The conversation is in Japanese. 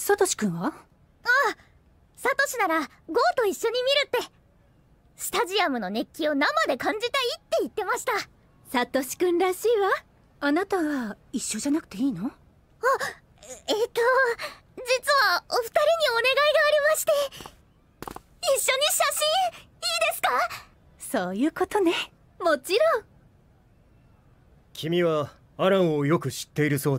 サトシ君はああサトシならゴーと一緒に見るってスタジアムの熱気を生で感じたいって言ってましたサトシ君らしいわあなたは一緒じゃなくていいのあえっ、と実はお二人にお願いがありまして一緒に写真いいですかそういうことねもちろん君はアランをよく知っているそうだ